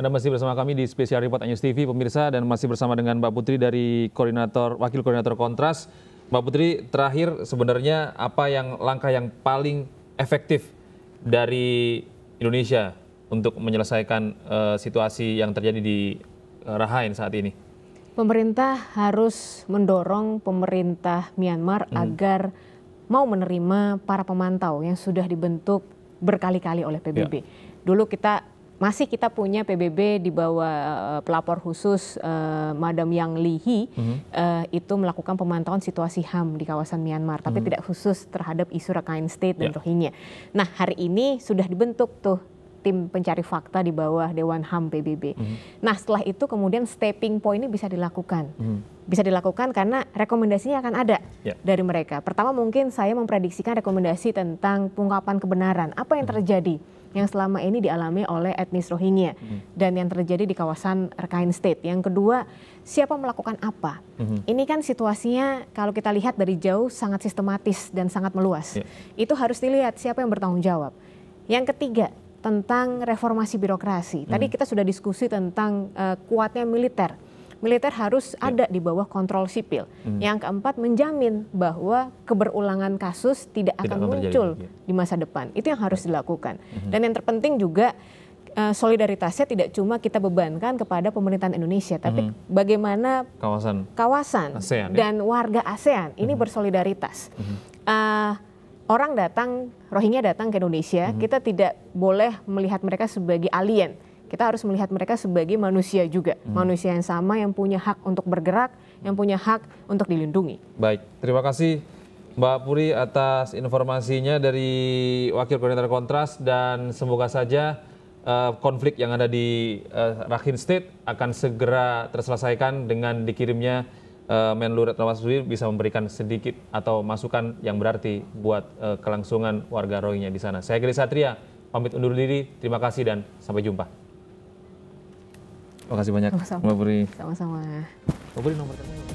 Anda masih bersama kami di Special Report News TV, pemirsa, dan masih bersama dengan Mbak Putri dari koordinator Wakil Koordinator Kontras. Mbak Putri, terakhir sebenarnya apa yang langkah yang paling efektif dari Indonesia untuk menyelesaikan uh, situasi yang terjadi di uh, eh, Rakhine saat ini? Pemerintah harus mendorong pemerintah Myanmar hmm. agar mau menerima para pemantau yang sudah dibentuk berkali-kali oleh PBB. Ya. Dulu kita masih kita punya PBB di bawah eh, pelapor khusus uh, Madam Yang Lihi mm -hmm. uh, eh, itu melakukan pemantauan situasi HAM di kawasan Myanmar, tapi mm -hmm. tidak khusus terhadap isu Rakhine State dan yeah. Rohingya. Nah, hari ini sudah dibentuk tuh tim pencari fakta di bawah Dewan HAM PBB. Mm -hmm. Nah, setelah itu kemudian stepping point ini bisa dilakukan. Mm -hmm bisa dilakukan karena rekomendasinya akan ada yeah. dari mereka. Pertama mungkin saya memprediksikan rekomendasi tentang pengungkapan kebenaran apa yang hmm. terjadi yang selama ini dialami oleh etnis Rohingya mm. dan yang terjadi di kawasan Rakhine State. Yang kedua, siapa melakukan apa? hmm Ini kan situasinya kalau kita lihat dari jauh sangat sistematis dan sangat meluas. Yeah. Itu harus dilihat siapa yang bertanggung jawab. Yang ketiga, tentang reformasi birokrasi. Tadi hmm. kita sudah diskusi tentang uh, kuatnya militer militer harus yeah. ada di bawah kontrol sipil. Mm. Yang keempat menjamin bahwa keberulangan kasus tidak, tidak akan muncul terjadi. Ya. di masa depan. Itu yang harus ya. dilakukan. Hmm. Dan yang terpenting juga eh, solidaritasnya tidak cuma kita bebankan kepada pemerintahan Indonesia, tapi mm -hmm. bagaimana kawasan, kawasan ASEAN, ya. dan ya? warga ASEAN ini mm -hmm. bersolidaritas. Mm -hmm. uh, orang datang, Rohingya datang ke Indonesia, mm -hmm. kita tidak boleh melihat mereka sebagai alien. Mm kita harus melihat mereka sebagai manusia juga, hmm. manusia yang sama yang punya hak untuk bergerak, yang punya hak untuk dilindungi. Baik, terima kasih Mbak Puri atas informasinya dari Wakil Koordinator Kontras dan semoga saja uh, konflik yang ada di uh, Rakhine State akan segera terselesaikan dengan dikirimnya uh, Menlu Retno Marsudi bisa memberikan sedikit atau masukan yang berarti buat uh, kelangsungan warga Rohingya di sana. Saya Giri Satria, pamit undur diri, terima kasih dan sampai jumpa. Makasih banyak Sama-sama. Mbak Puri. Sama-sama. Mbak Puri nomor telepon.